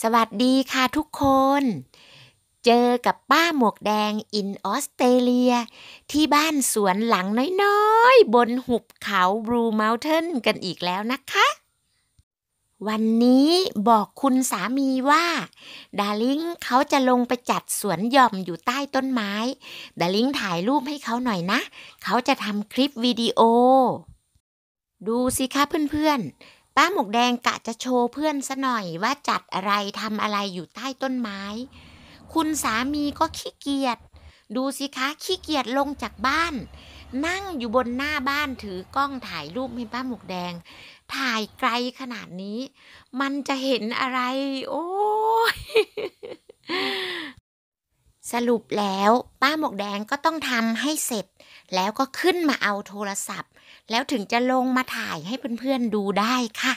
สวัสดีค่ะทุกคน เจอกับป้าหมวกแดงอินออสเตรเลีย ที่บ้านสวนหลังน้อยๆ บนหุบเขาบลูเมลเทนกันอีกแล้วนะคะ วันนี้บอกคุณสามีว่า ดาริงเขาจะลงไปจัดสวนหย่อมอยู่ใต้ต้นไม้ ดาริงถ่ายรูปให้เขาหน่อยนะ เขาจะทำคลิปวิดีโอ ดูสิคะเพื่อนๆป้าหมวกแดงกะจะโชว์เพื่อนซะหน่อยว่าจัดอะไรทำอะไรอยู่ใต้ต้นไม้ คุณสามีก็ขี้เกียจ ดูสิคะขี้เกียจลงจากบ้าน นั่งอยู่บนหน้าบ้านถือกล้องถ่ายรูปให้ป้าหมวกแดง ถ่ายไกลขนาดนี้ มันจะเห็นอะไร โอ้ยสรุปแล้วป้าหมกแดงก็ต้องทำให้เสร็จ แล้วก็ขึ้นมาเอาโทรศัพท์ แล้วถึงจะลงมาถ่ายให้เพื่อน ๆดูได้ค่ะ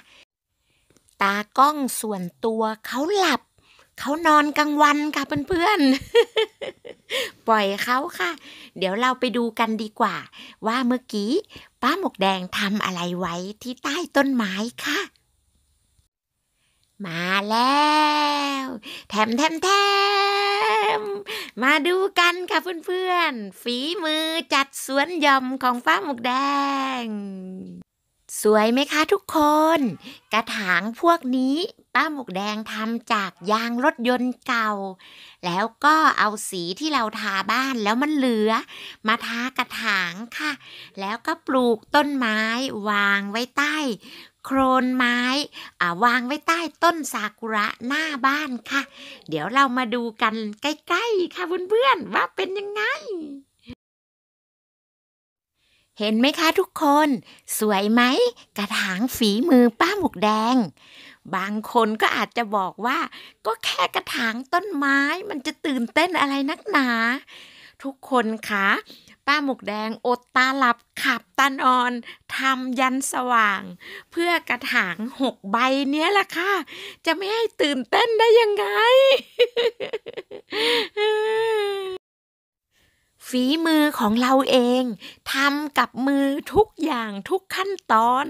ตากล้องส่วนตัวเขาหลับ เขานอนกลางวันค่ะเพื่อนๆปล่อยเขาค่ะ เดี๋ยวเราไปดูกันดีกว่า ว่าเมื่อกี้ป้าหมกแดงทำอะไรไว้ที่ใต้ต้นไม้ค่ะ มาแล้ว แถมแถมแถมมาดูกันค่ะเพื่อนๆ ฝีมือจัดสวนย่อมของฟ้าหมวกแดง สวยไหมคะทุกคน กระถางพวกนี้ป้าหมวกแดงทำจากยางรถยนต์เก่า แล้วก็เอาสีที่เราทาบ้านแล้วมันเหลือ มาทากระถางค่ะ แล้วก็ปลูกต้นไม้วางไว้ใต้โครนไม้วางไว้ใต้ต้นซากุระหน้าบ้านค่ะ เดี๋ยวเรามาดูกันใกล้ ๆ ค่ะเพื่อนๆ ว่าเป็นยังไง เห็นไหมคะทุกคน สวยไหม กระถางฝีมือป้าหมุกแดง บางคนก็อาจจะบอกว่า ก็แค่กระถางต้นไม้มันจะตื่นเต้นอะไรนักหนา ทุกคนคะป้าหมวกแดงอดตาหลับขับตานอน ทำยันสว่าง เพื่อกระถางหกใบเนี้ยล่ะค่ะ จะไม่ให้ตื่นเต้นได้ยังไงฝีมือของเราเองทำกับมือทุกอย่างทุกขั้นตอน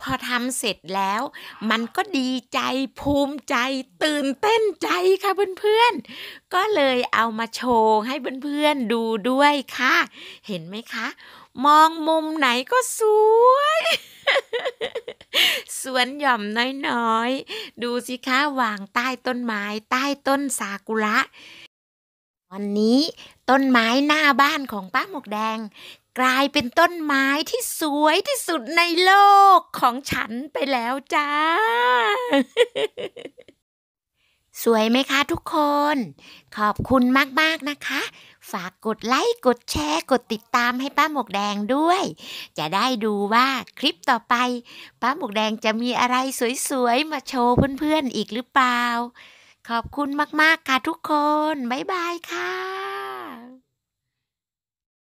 พอทำเสร็จแล้ว มันก็ดีใจภูมิใจตื่นเต้นใจค่ะเพื่อนๆก็เลยเอามาโชว์ให้เพื่อนๆดูด้วยค่ะ เห็นไหมคะ มองมุมไหนก็สวย สวนหย่อมน้อยๆ ดูสิคะวางใต้ต้นไม้ ใต้ต้นซากุระวันนี้ต้นไม้หน้าบ้านของป้าหมวกแดง กลายเป็นต้นไม้ที่สวยที่สุดในโลกของฉันไปแล้วจ้า สวยไหมคะทุกคน ขอบคุณมากๆนะคะ ฝากกดไลค์กดแชร์กดติดตามให้ป้าหมวกแดงด้วย จะได้ดูว่าคลิปต่อไป ป้าหมวกแดงจะมีอะไรสวยๆ มาโชว์เพื่อนๆอีกหรือเปล่าขอบคุณมากๆค่ะทุกคน บ๊ายบายค่ะ